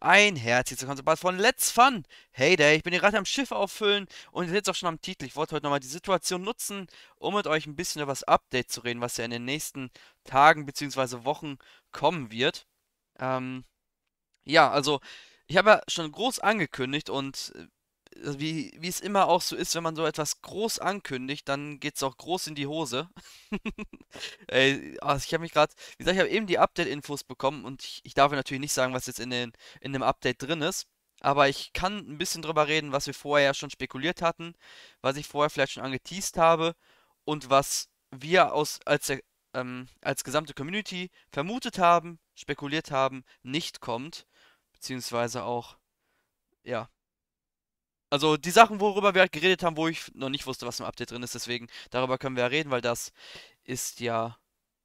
Ein herzliches Willkommen zum von Let's Fun. Hey Day, ich bin hier gerade am Schiff auffüllen und ihr seht es auch schon am Titel. Ich wollte heute nochmal die Situation nutzen, um mit euch ein bisschen über das Update zu reden, was ja in den nächsten Tagen bzw. Wochen kommen wird. Ähm, ja, also ich habe ja schon groß angekündigt und äh, also wie, wie es immer auch so ist, wenn man so etwas groß ankündigt, dann geht es auch groß in die Hose. Ey, also ich habe mich gerade, wie gesagt, ich habe eben die Update-Infos bekommen und ich, ich darf natürlich nicht sagen, was jetzt in, den, in dem Update drin ist. Aber ich kann ein bisschen drüber reden, was wir vorher ja schon spekuliert hatten, was ich vorher vielleicht schon angeteased habe und was wir aus, als, ähm, als gesamte Community vermutet haben, spekuliert haben, nicht kommt. Beziehungsweise auch, ja, also die Sachen, worüber wir halt geredet haben, wo ich noch nicht wusste, was im Update drin ist, deswegen darüber können wir ja reden, weil das ist ja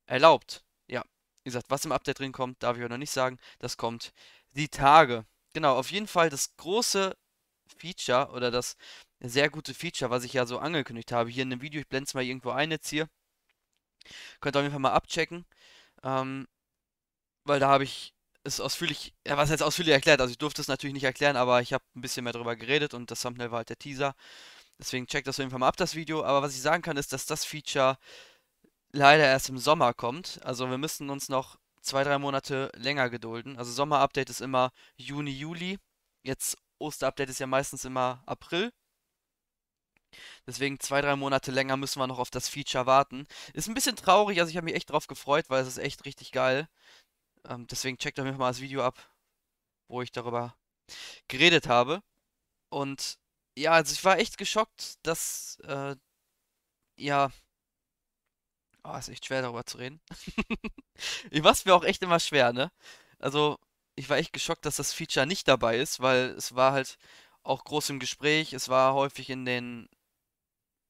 erlaubt. Ja, wie gesagt, was im Update drin kommt, darf ich euch noch nicht sagen. Das kommt die Tage. Genau, auf jeden Fall das große Feature oder das sehr gute Feature, was ich ja so angekündigt habe hier in dem Video. Ich blende es mal irgendwo ein jetzt hier. Könnt ihr auf jeden Fall mal abchecken. Ähm, weil da habe ich ist ausführlich, ja, was heißt ausführlich erklärt? Also ich durfte es natürlich nicht erklären, aber ich habe ein bisschen mehr darüber geredet und das Thumbnail war halt der Teaser. Deswegen checkt das auf jeden Fall mal ab, das Video. Aber was ich sagen kann, ist, dass das Feature leider erst im Sommer kommt. Also wir müssen uns noch zwei, drei Monate länger gedulden. Also Sommer-Update ist immer Juni, Juli. Jetzt Oster-Update ist ja meistens immer April. Deswegen zwei, drei Monate länger müssen wir noch auf das Feature warten. Ist ein bisschen traurig, also ich habe mich echt drauf gefreut, weil es ist echt richtig geil. Ähm, deswegen checkt doch jeden mal das Video ab, wo ich darüber geredet habe. Und ja, also ich war echt geschockt, dass, äh, ja, oh, ist echt schwer darüber zu reden. ich war es mir auch echt immer schwer, ne? Also ich war echt geschockt, dass das Feature nicht dabei ist, weil es war halt auch groß im Gespräch, es war häufig in den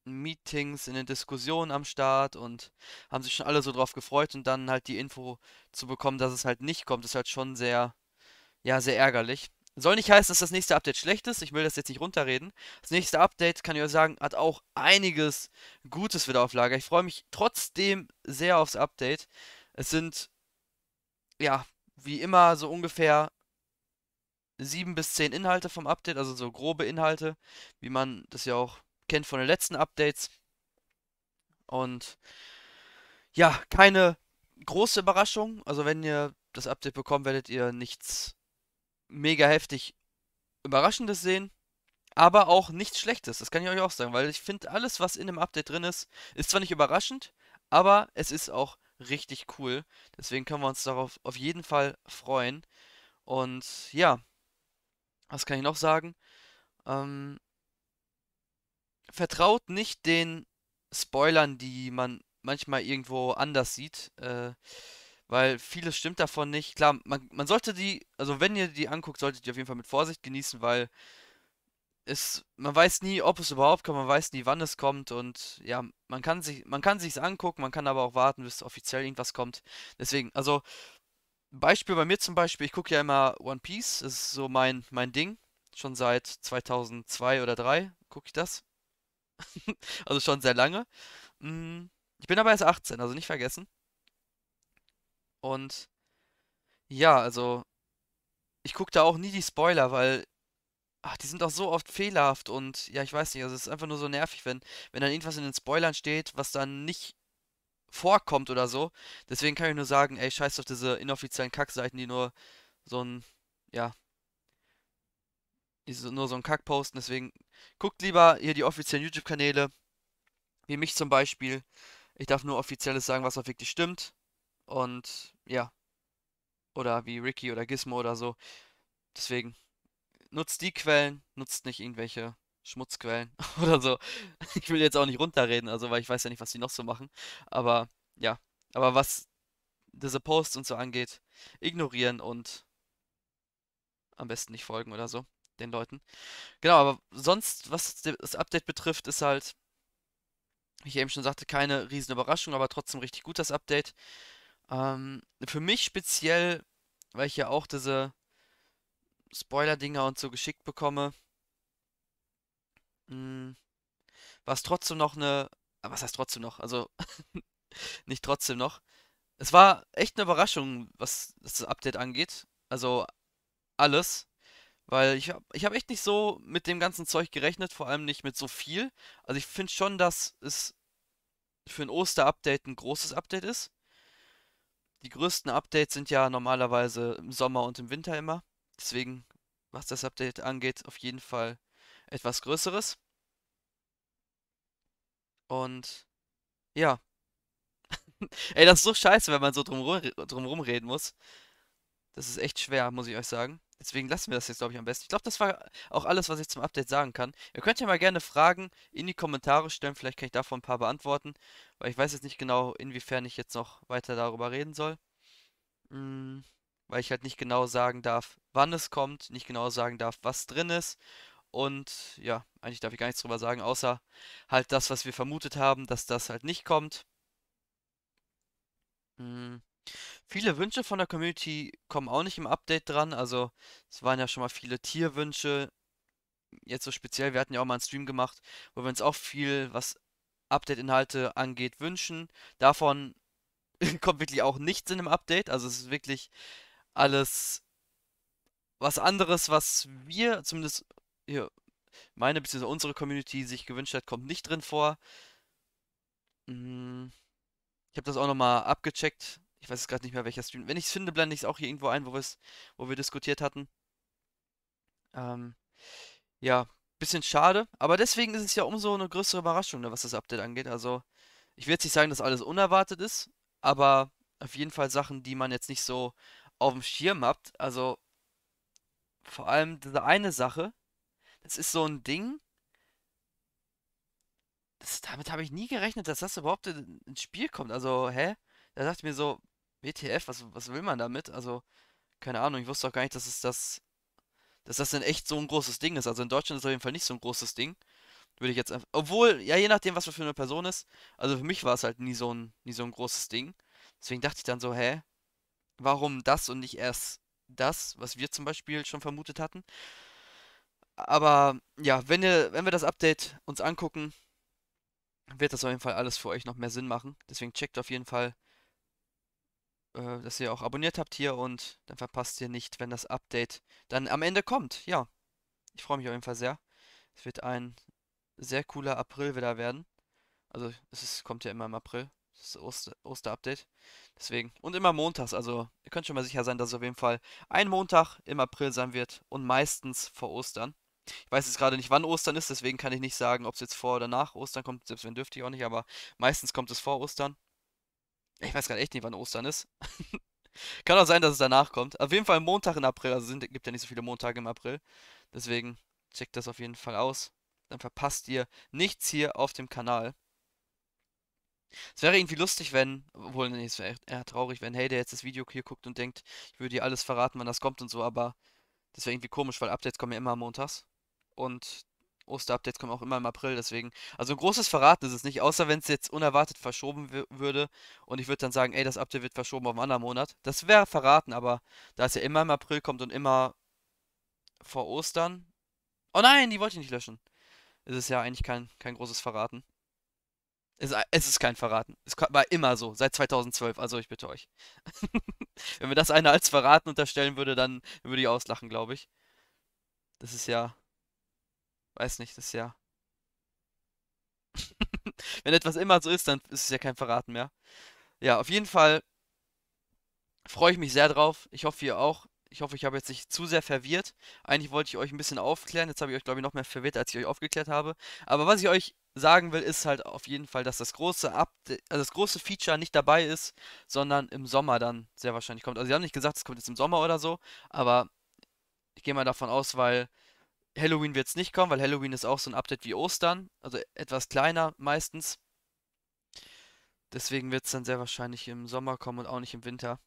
Meetings, in den Diskussionen am Start und haben sich schon alle so drauf gefreut und dann halt die Info zu bekommen, dass es halt nicht kommt, ist halt schon sehr, ja, sehr ärgerlich. Soll nicht heißen, dass das nächste Update schlecht ist. Ich will das jetzt nicht runterreden. Das nächste Update, kann ich euch sagen, hat auch einiges Gutes wieder auf Lager. Ich freue mich trotzdem sehr aufs Update. Es sind, ja, wie immer so ungefähr sieben bis zehn Inhalte vom Update, also so grobe Inhalte, wie man das ja auch kennt von den letzten Updates. Und ja, keine große Überraschung. Also wenn ihr das Update bekommt, werdet ihr nichts mega heftig Überraschendes sehen. Aber auch nichts Schlechtes, das kann ich euch auch sagen, weil ich finde, alles, was in dem Update drin ist, ist zwar nicht überraschend, aber es ist auch richtig cool. Deswegen können wir uns darauf auf jeden Fall freuen. Und ja, was kann ich noch sagen? Ähm, vertraut nicht den Spoilern, die man manchmal irgendwo anders sieht, äh, weil vieles stimmt davon nicht. Klar, man, man sollte die, also wenn ihr die anguckt, solltet ihr auf jeden Fall mit Vorsicht genießen, weil es, man weiß nie, ob es überhaupt kommt, man weiß nie, wann es kommt und ja, man kann sich, man kann sich's angucken, man kann aber auch warten, bis offiziell irgendwas kommt. Deswegen, also Beispiel bei mir zum Beispiel, ich gucke ja immer One Piece, das ist so mein, mein Ding, schon seit 2002 oder 3 gucke ich das. also schon sehr lange. Mm, ich bin aber erst 18, also nicht vergessen. Und ja, also ich gucke da auch nie die Spoiler, weil ach, die sind auch so oft fehlerhaft und ja, ich weiß nicht, also es ist einfach nur so nervig, wenn, wenn dann irgendwas in den Spoilern steht, was dann nicht vorkommt oder so. Deswegen kann ich nur sagen, ey, scheiß auf diese inoffiziellen Kackseiten, die nur so ein, ja, die diese, nur so ein Kack posten. Deswegen guckt lieber hier die offiziellen YouTube-Kanäle, wie mich zum Beispiel. Ich darf nur offizielles sagen, was auch wirklich stimmt. Und ja. Oder wie Ricky oder Gizmo oder so. Deswegen nutzt die Quellen, nutzt nicht irgendwelche Schmutzquellen oder so. Ich will jetzt auch nicht runterreden, also weil ich weiß ja nicht, was die noch so machen. Aber ja, aber was diese Posts und so angeht, ignorieren und am besten nicht folgen oder so den Leuten. Genau, aber sonst, was das Update betrifft, ist halt, wie ich eben schon sagte, keine riesen Überraschung, aber trotzdem richtig gut das Update. Ähm, für mich speziell, weil ich ja auch diese Spoiler-Dinger und so geschickt bekomme, hm, war es trotzdem noch eine. Ah, was heißt trotzdem noch? Also, nicht trotzdem noch. Es war echt eine Überraschung, was das Update angeht. Also, alles. Weil ich habe ich hab echt nicht so mit dem ganzen Zeug gerechnet, vor allem nicht mit so viel. Also ich finde schon, dass es für ein Oster-Update ein großes Update ist. Die größten Updates sind ja normalerweise im Sommer und im Winter immer. Deswegen, was das Update angeht, auf jeden Fall etwas Größeres. Und ja. Ey, das ist so scheiße, wenn man so drumrum, drumrum reden muss. Das ist echt schwer, muss ich euch sagen. Deswegen lassen wir das jetzt, glaube ich, am besten. Ich glaube, das war auch alles, was ich zum Update sagen kann. Ihr könnt ja mal gerne Fragen in die Kommentare stellen. Vielleicht kann ich davon ein paar beantworten. Weil ich weiß jetzt nicht genau, inwiefern ich jetzt noch weiter darüber reden soll. Hm, weil ich halt nicht genau sagen darf, wann es kommt. Nicht genau sagen darf, was drin ist. Und ja, eigentlich darf ich gar nichts drüber sagen, außer halt das, was wir vermutet haben, dass das halt nicht kommt. Hm. Viele Wünsche von der Community kommen auch nicht im Update dran. Also es waren ja schon mal viele Tierwünsche. Jetzt so speziell, wir hatten ja auch mal einen Stream gemacht, wo wir uns auch viel, was Update-Inhalte angeht, wünschen. Davon kommt wirklich auch nichts in dem Update. Also es ist wirklich alles was anderes, was wir, zumindest hier, meine bzw. unsere Community sich gewünscht hat, kommt nicht drin vor. Hm. Ich habe das auch nochmal abgecheckt, ich weiß jetzt gerade nicht mehr, welcher Stream. Wenn ich es finde, blende ich es auch hier irgendwo ein, wo, wo wir diskutiert hatten. Ähm, ja, bisschen schade. Aber deswegen ist es ja umso eine größere Überraschung, ne, was das Update angeht. Also, ich will jetzt nicht sagen, dass alles unerwartet ist, aber auf jeden Fall Sachen, die man jetzt nicht so auf dem Schirm habt. Also, vor allem diese eine Sache, das ist so ein Ding. Das, damit habe ich nie gerechnet, dass das überhaupt ins Spiel kommt. Also, hä? Da dachte ich mir so, WTF, was, was will man damit? Also, keine Ahnung, ich wusste auch gar nicht, dass es das, dass das in echt so ein großes Ding ist. Also in Deutschland ist es auf jeden Fall nicht so ein großes Ding. Würde ich jetzt einfach. Obwohl, ja, je nachdem, was für eine Person ist. Also für mich war es halt nie so ein, nie so ein großes Ding. Deswegen dachte ich dann so, hä? Warum das und nicht erst das, was wir zum Beispiel schon vermutet hatten? Aber ja, wenn, ihr, wenn wir das Update uns angucken, wird das auf jeden Fall alles für euch noch mehr Sinn machen. Deswegen checkt auf jeden Fall äh, dass ihr auch abonniert habt hier und dann verpasst ihr nicht, wenn das Update dann am Ende kommt. Ja, ich freue mich auf jeden Fall sehr. Es wird ein sehr cooler April wieder werden. Also es ist, kommt ja immer im April. Das ist Oster, Osterupdate. Deswegen. Und immer montags. Also ihr könnt schon mal sicher sein, dass es auf jeden Fall ein Montag im April sein wird. Und meistens vor Ostern. Ich weiß jetzt gerade nicht, wann Ostern ist, deswegen kann ich nicht sagen, ob es jetzt vor oder nach Ostern kommt. Selbst wenn dürfte ich auch nicht, aber meistens kommt es vor Ostern. Ich weiß gerade echt nicht, wann Ostern ist. Kann auch sein, dass es danach kommt. Auf jeden Fall Montag im April. Also sind, gibt ja nicht so viele Montage im April. Deswegen checkt das auf jeden Fall aus. Dann verpasst ihr nichts hier auf dem Kanal. Es wäre irgendwie lustig, wenn, obwohl, nee, es wäre eher traurig, wenn Hey, der jetzt das Video hier guckt und denkt, ich würde dir alles verraten, wann das kommt und so, aber das wäre irgendwie komisch, weil Updates kommen ja immer montags. Und Osterupdates kommen auch immer im April, deswegen. Also ein großes Verraten ist es nicht, außer wenn es jetzt unerwartet verschoben würde und ich würde dann sagen, ey, das Update wird verschoben auf einen anderen Monat. Das wäre verraten, aber da es ja immer im April kommt und immer vor Ostern. Oh nein, die wollte ich nicht löschen. Ist es ja eigentlich kein, kein großes Verraten. Es, es ist kein Verraten. Es war immer so, seit 2012, also ich bitte euch. wenn mir das einer als Verraten unterstellen würde, dann würde ich auslachen, glaube ich. Das ist ja Weiß nicht, das ist ja. Wenn etwas immer so ist, dann ist es ja kein Verraten mehr. Ja, auf jeden Fall freue ich mich sehr drauf. Ich hoffe, ihr auch. Ich hoffe, ich habe jetzt nicht zu sehr verwirrt. Eigentlich wollte ich euch ein bisschen aufklären. Jetzt habe ich euch, glaube ich, noch mehr verwirrt, als ich euch aufgeklärt habe. Aber was ich euch sagen will, ist halt auf jeden Fall, dass das große Update, also das große Feature nicht dabei ist, sondern im Sommer dann sehr wahrscheinlich kommt. Also sie haben nicht gesagt, es kommt jetzt im Sommer oder so, aber ich gehe mal davon aus, weil Halloween wird es nicht kommen, weil Halloween ist auch so ein Update wie Ostern, also etwas kleiner meistens. Deswegen wird es dann sehr wahrscheinlich im Sommer kommen und auch nicht im Winter.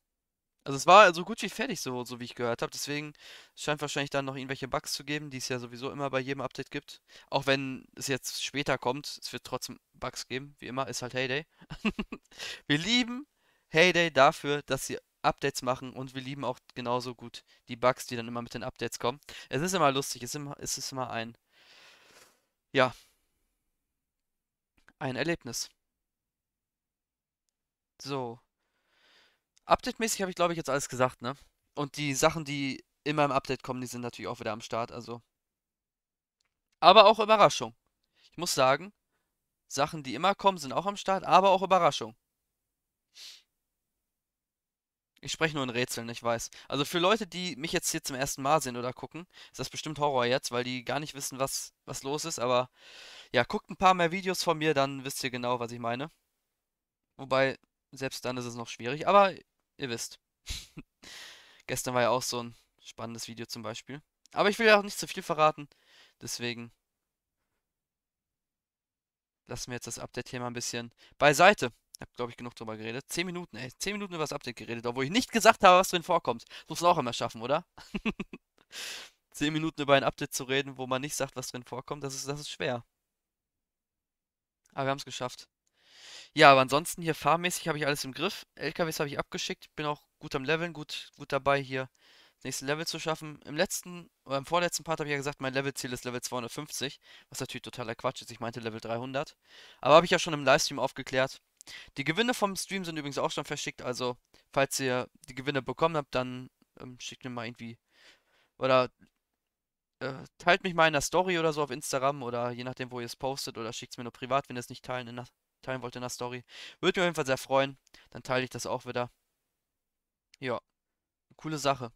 Also es war so gut wie fertig, so, so wie ich gehört habe. Deswegen scheint wahrscheinlich dann noch irgendwelche Bugs zu geben, die es ja sowieso immer bei jedem Update gibt. Auch wenn es jetzt später kommt, es wird trotzdem Bugs geben. Wie immer, ist halt Heyday. Wir lieben Heyday dafür, dass sie Updates machen und wir lieben auch genauso gut die Bugs, die dann immer mit den Updates kommen. Es ist immer lustig, es ist immer, es ist immer ein, ja, ein Erlebnis. So. Update-mäßig habe ich, glaube ich, jetzt alles gesagt, ne? Und die Sachen, die immer im Update kommen, die sind natürlich auch wieder am Start, also. Aber auch Überraschung. Ich muss sagen, Sachen, die immer kommen, sind auch am Start, aber auch Überraschung. Ich spreche nur in Rätseln, ich weiß. Also für Leute, die mich jetzt hier zum ersten Mal sehen oder gucken, ist das bestimmt Horror jetzt, weil die gar nicht wissen, was, was los ist. Aber ja, guckt ein paar mehr Videos von mir, dann wisst ihr genau, was ich meine. Wobei, selbst dann ist es noch schwierig, aber ihr wisst. Gestern war ja auch so ein spannendes Video zum Beispiel. Aber ich will ja auch nicht zu viel verraten, deswegen lassen wir jetzt das Update hier mal ein bisschen beiseite. Ich Hab, glaube ich, genug drüber geredet. Zehn Minuten, ey. Zehn Minuten über das Update geredet, obwohl ich nicht gesagt habe, was drin vorkommt. muss man auch immer schaffen, oder? Zehn Minuten über ein Update zu reden, wo man nicht sagt, was drin vorkommt, das ist, das ist schwer. Aber wir haben es geschafft. Ja, aber ansonsten hier fahrmäßig habe ich alles im Griff. LKWs habe ich abgeschickt, bin auch gut am Leveln, gut, gut dabei hier das nächste Level zu schaffen. Im letzten oder im vorletzten Part habe ich ja gesagt, mein Levelziel ist Level 250, was natürlich totaler Quatsch ist. Ich meinte Level 300, aber habe ich ja schon im Livestream aufgeklärt. Die Gewinne vom Stream sind übrigens auch schon verschickt, also falls ihr die Gewinne bekommen habt, dann ähm, schickt mir mal irgendwie oder äh, teilt mich mal in der Story oder so auf Instagram oder je nachdem, wo ihr es postet oder schickt es mir nur privat, wenn ihr es nicht teilen, der, teilen wollt in der Story. Würde mich auf jeden Fall sehr freuen, dann teile ich das auch wieder. Ja, coole Sache.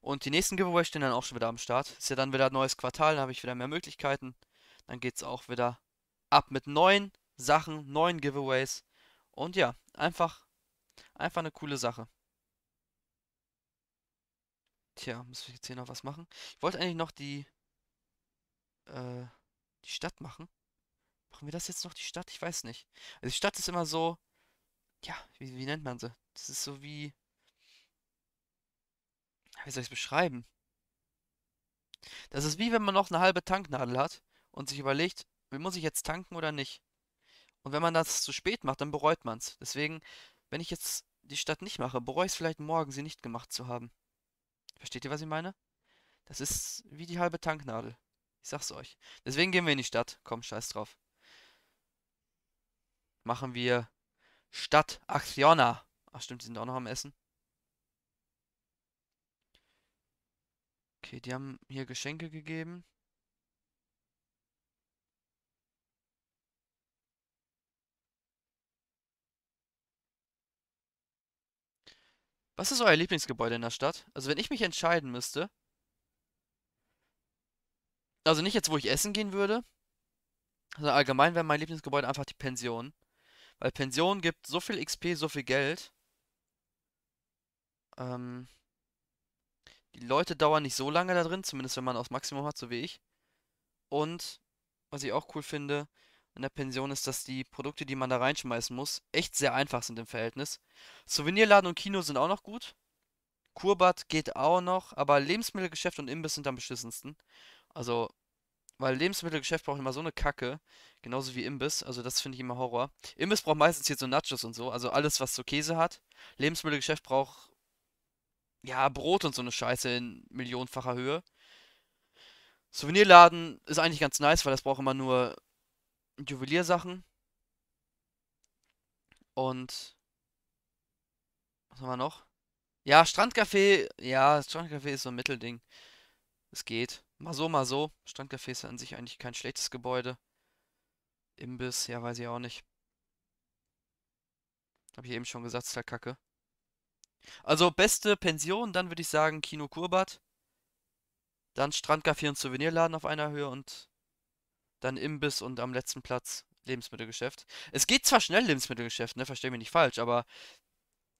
Und die nächsten Giveaway stehen dann auch schon wieder am Start. Ist ja dann wieder ein neues Quartal, dann habe ich wieder mehr Möglichkeiten. Dann geht es auch wieder ab mit neuen. Sachen, neuen Giveaways. Und ja, einfach, einfach eine coole Sache. Tja, muss ich jetzt hier noch was machen. Ich wollte eigentlich noch die, äh, die Stadt machen. Machen wir das jetzt noch, die Stadt? Ich weiß nicht. Also die Stadt ist immer so, ja, wie, wie nennt man sie? Das ist so wie, wie soll ich es beschreiben? Das ist wie wenn man noch eine halbe Tanknadel hat und sich überlegt, wie muss ich jetzt tanken oder nicht? Und wenn man das zu spät macht, dann bereut man es. Deswegen, wenn ich jetzt die Stadt nicht mache, bereue ich es vielleicht morgen, sie nicht gemacht zu haben. Versteht ihr, was ich meine? Das ist wie die halbe Tanknadel. Ich sag's euch. Deswegen gehen wir in die Stadt. Komm, scheiß drauf. Machen wir Stadt Acciona. Ach stimmt, die sind auch noch am Essen. Okay, die haben hier Geschenke gegeben. Was ist euer Lieblingsgebäude in der Stadt? Also wenn ich mich entscheiden müsste. Also nicht jetzt, wo ich essen gehen würde. Also allgemein wäre mein Lieblingsgebäude einfach die Pension. Weil Pension gibt so viel XP, so viel Geld. Ähm, die Leute dauern nicht so lange da drin, zumindest wenn man aufs Maximum hat, so wie ich. Und, was ich auch cool finde, in der Pension ist, dass die Produkte, die man da reinschmeißen muss, echt sehr einfach sind im Verhältnis. Souvenirladen und Kino sind auch noch gut. Kurbat geht auch noch, aber Lebensmittelgeschäft und Imbiss sind am beschissensten. Also, weil Lebensmittelgeschäft braucht immer so eine Kacke, genauso wie Imbiss, also das finde ich immer Horror. Imbiss braucht meistens hier so Nachos und so, also alles, was so Käse hat. Lebensmittelgeschäft braucht, ja, Brot und so eine Scheiße in millionenfacher Höhe. Souvenirladen ist eigentlich ganz nice, weil das braucht immer nur Juweliersachen. Und. Was haben wir noch? Ja, Strandcafé. Ja, Strandcafé ist so ein Mittelding. Es geht. Mal so, mal so. Strandcafé ist an sich eigentlich kein schlechtes Gebäude. Imbiss, ja, weiß ich auch nicht. Hab ich eben schon gesagt, ist halt kacke. Also, beste Pension, dann würde ich sagen Kino Kurbad. Dann Strandcafé und Souvenirladen auf einer Höhe und dann Imbiss und am letzten Platz Lebensmittelgeschäft. Es geht zwar schnell Lebensmittelgeschäft, ne, verstehe mich nicht falsch, aber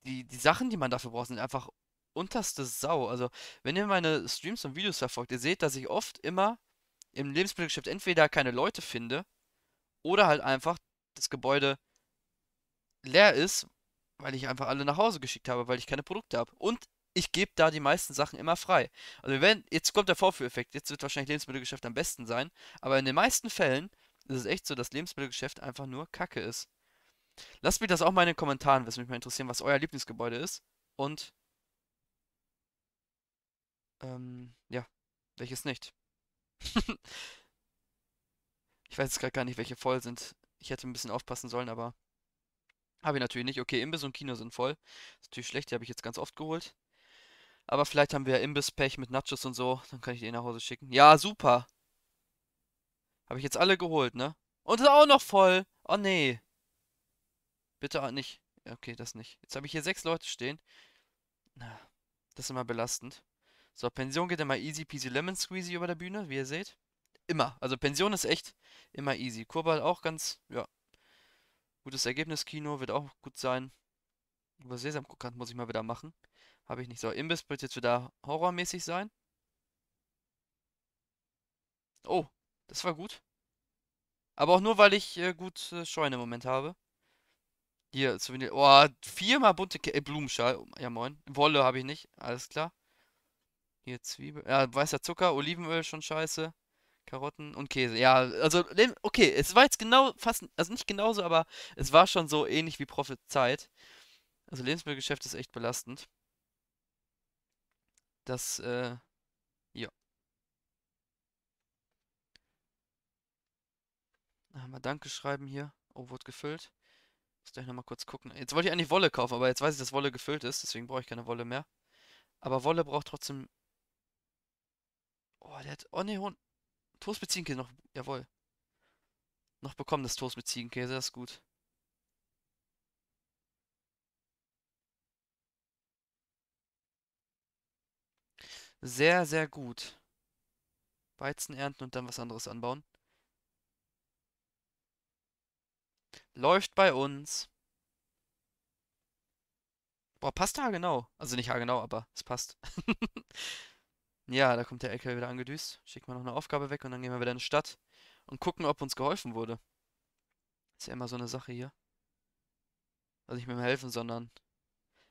die, die Sachen, die man dafür braucht, sind einfach unterste Sau. Also, wenn ihr meine Streams und Videos verfolgt, ihr seht, dass ich oft immer im Lebensmittelgeschäft entweder keine Leute finde oder halt einfach das Gebäude leer ist, weil ich einfach alle nach Hause geschickt habe, weil ich keine Produkte habe. Und ich gebe da die meisten Sachen immer frei. Also wenn, jetzt kommt der Vorführeffekt, jetzt wird wahrscheinlich Lebensmittelgeschäft am besten sein, aber in den meisten Fällen ist es echt so, dass Lebensmittelgeschäft einfach nur Kacke ist. Lasst mich das auch mal in den Kommentaren wissen, mich mal interessieren, was euer Lieblingsgebäude ist und ähm, ja, welches nicht. ich weiß jetzt gerade gar nicht, welche voll sind. Ich hätte ein bisschen aufpassen sollen, aber habe ich natürlich nicht. Okay, Imbiss und Kino sind voll. Ist natürlich schlecht, die habe ich jetzt ganz oft geholt. Aber vielleicht haben wir ja Imbisspech mit Nachos und so. Dann kann ich den eh nach Hause schicken. Ja, super. Habe ich jetzt alle geholt, ne? Und ist auch noch voll. Oh, nee. Bitte nicht. Okay, das nicht. Jetzt habe ich hier sechs Leute stehen. Na, das ist immer belastend. So, Pension geht immer easy peasy lemon squeezy über der Bühne, wie ihr seht. Immer. Also Pension ist echt immer easy. Kurbal auch ganz, ja. Gutes Ergebnis. Kino wird auch gut sein. Über Sesamkrokant muss ich mal wieder machen. Habe ich nicht. So, Imbiss wird jetzt wieder horrormäßig sein. Oh, das war gut. Aber auch nur, weil ich äh, gut äh, Scheune im Moment habe. Hier, Souvenir. Oh, viermal bunte Ke äh, Blumenschal. Oh, ja, moin. Wolle habe ich nicht. Alles klar. Hier Zwiebel. Ja, weißer Zucker, Olivenöl schon scheiße. Karotten und Käse. Ja, also, okay, es war jetzt genau, fast, also nicht genauso, aber es war schon so ähnlich wie Prophezeit. Also, Lebensmittelgeschäft ist echt belastend. Das, äh, ja. Dann Mal Danke schreiben hier. Oh, wurde gefüllt. Muss gleich nochmal kurz gucken. Jetzt wollte ich eigentlich Wolle kaufen, aber jetzt weiß ich, dass Wolle gefüllt ist. Deswegen brauche ich keine Wolle mehr. Aber Wolle braucht trotzdem... Oh, der hat... Oh, ne, Hon... Toast mit Ziegenkäse noch. Jawohl. Noch bekommen das Toast mit Ziegenkäse. Das ist gut. sehr, sehr gut. Weizen ernten und dann was anderes anbauen. Läuft bei uns. Boah, passt da genau. Also nicht genau, aber es passt. ja, da kommt der LKW wieder angedüst. Schicken wir noch eine Aufgabe weg und dann gehen wir wieder in die Stadt und gucken, ob uns geholfen wurde. Ist ja immer so eine Sache hier. Also nicht mit dem Helfen, sondern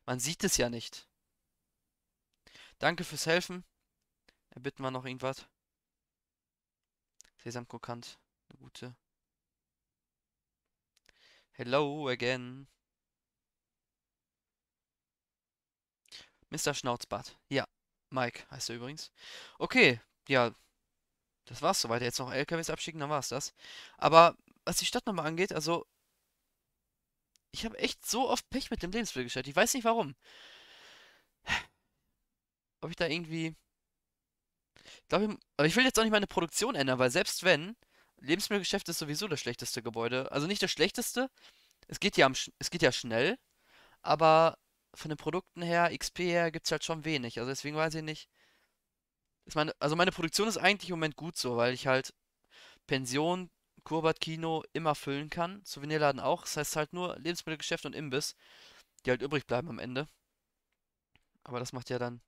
man sieht es ja nicht. Danke fürs Helfen. Erbitten wir noch irgendwas? Sesamkrokant. Eine gute. Hello again. Mr. Schnauzbart. Ja, Mike heißt er übrigens. Okay, ja. Das war's soweit. Jetzt noch LKWs abschicken, dann war's das. Aber was die Stadt nochmal angeht, also. Ich habe echt so oft Pech mit dem gestellt. Ich weiß nicht warum ob ich da irgendwie. Ich glaube, aber ich will jetzt auch nicht meine Produktion ändern, weil selbst wenn, Lebensmittelgeschäft ist sowieso das schlechteste Gebäude. Also nicht das schlechteste. Es geht ja, am, es geht ja schnell. Aber von den Produkten her, XP her, gibt es halt schon wenig. Also deswegen weiß ich nicht. Ist meine, also meine Produktion ist eigentlich im Moment gut so, weil ich halt Pension, Kurbat, Kino immer füllen kann. Souvenirladen auch. Das heißt halt nur Lebensmittelgeschäft und Imbiss, die halt übrig bleiben am Ende. Aber das macht ja dann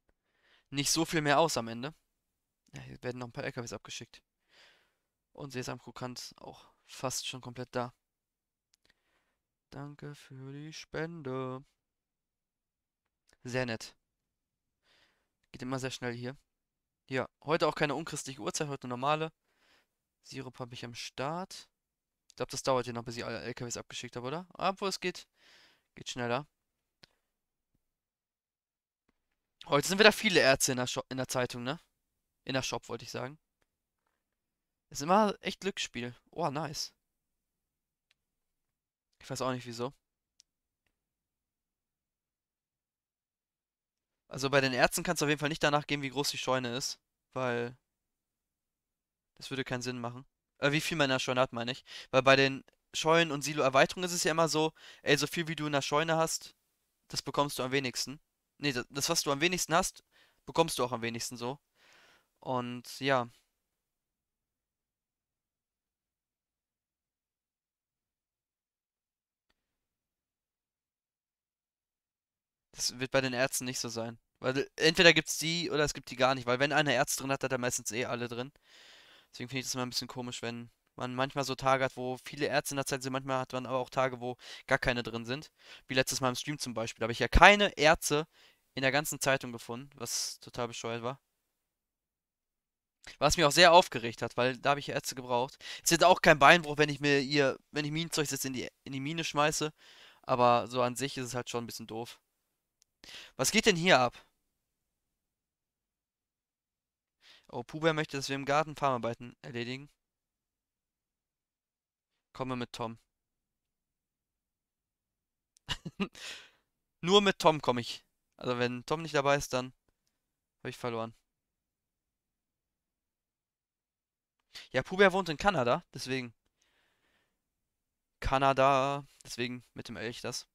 nicht so viel mehr aus am Ende. Ja, hier werden noch ein paar LKWs abgeschickt. Und Sesam Krokant auch fast schon komplett da. Danke für die Spende. Sehr nett. Geht immer sehr schnell hier. Ja, heute auch keine unchristliche Uhrzeit, heute eine normale. Sirup habe ich am Start. Ich glaube, das dauert hier noch, bis ich alle LKWs abgeschickt habe, oder? Obwohl es geht. Geht schneller. Heute sind wieder viele Ärzte in der, Shop, in der Zeitung, ne? In der Shop, wollte ich sagen. Ist immer echt Glücksspiel. Oh, nice. Ich weiß auch nicht wieso. Also bei den Ärzten kannst du auf jeden Fall nicht danach gehen, wie groß die Scheune ist, weil das würde keinen Sinn machen. Äh, wie viel man in der Scheune hat, meine ich. Weil bei den Scheunen und Silo-Erweiterungen ist es ja immer so, ey, so viel wie du in der Scheune hast, das bekommst du am wenigsten nee, das, das, was du am wenigsten hast, bekommst du auch am wenigsten so. Und ja. Das wird bei den Ärzten nicht so sein. Weil entweder gibt es die oder es gibt die gar nicht. Weil wenn einer Ärzte drin hat, hat er meistens eh alle drin. Deswegen finde ich das immer ein bisschen komisch, wenn man manchmal so Tage hat, wo viele Ärzte in der Zeit sind, manchmal hat man aber auch Tage, wo gar keine drin sind. Wie letztes Mal im Stream zum Beispiel. Da habe ich ja keine Ärzte in der ganzen Zeitung gefunden, was total bescheuert war. Was mich auch sehr aufgeregt hat, weil da habe ich Ärzte gebraucht. Es ist auch kein Beinbruch, wenn ich mir ihr, wenn ich Minenzeug jetzt in die, in die Mine schmeiße. Aber so an sich ist es halt schon ein bisschen doof. Was geht denn hier ab? Oh, Puber möchte, dass wir im Garten Farmarbeiten erledigen. Komme mit Tom. Nur mit Tom komme ich. Also wenn Tom nicht dabei ist, dann habe ich verloren. Ja, Pubia wohnt in Kanada, deswegen. Kanada, deswegen mit dem Elch das.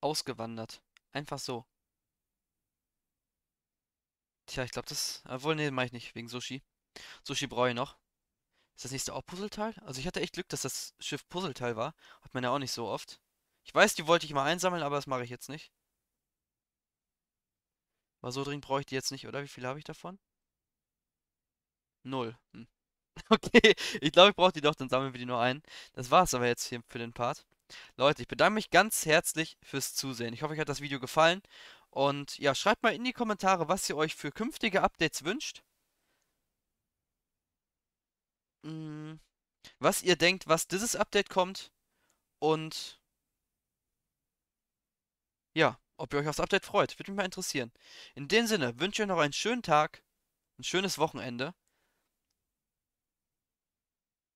Ausgewandert. Einfach so. Tja, ich glaube das... Obwohl, nee, mache ich nicht, wegen Sushi. Sushi brauche ich noch. Ist das nächste auch Puzzleteil? Also ich hatte echt Glück, dass das Schiff Puzzleteil war. Hat man ja auch nicht so oft. Ich weiß, die wollte ich mal einsammeln, aber das mache ich jetzt nicht. War so dringend brauche ich die jetzt nicht, oder? Wie viel habe ich davon? Null. Hm. Okay, ich glaube, ich brauche die doch, dann sammeln wir die nur ein. Das war's aber jetzt hier für den Part. Leute, ich bedanke mich ganz herzlich fürs Zusehen. Ich hoffe, euch hat das Video gefallen. Und ja, schreibt mal in die Kommentare, was ihr euch für künftige Updates wünscht. Mm, was ihr denkt, was dieses Update kommt und ja, ob ihr euch aufs Update freut. Würde mich mal interessieren. In dem Sinne, wünsche ich euch noch einen schönen Tag, ein schönes Wochenende.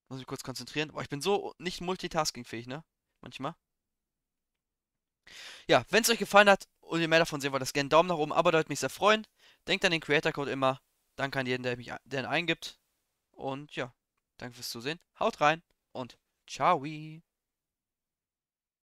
Muss mich kurz konzentrieren. aber ich bin so nicht multitaskingfähig, ne? Manchmal. Ja, wenn es euch gefallen hat und ihr mehr davon sehen wollt, das gerne Daumen nach oben, aber da würde mich sehr freuen. Denkt an den Creator Code immer. Danke an jeden, der, mich, der ihn eingibt. Und ja, Danke fürs Zusehen. Haut rein und ciao.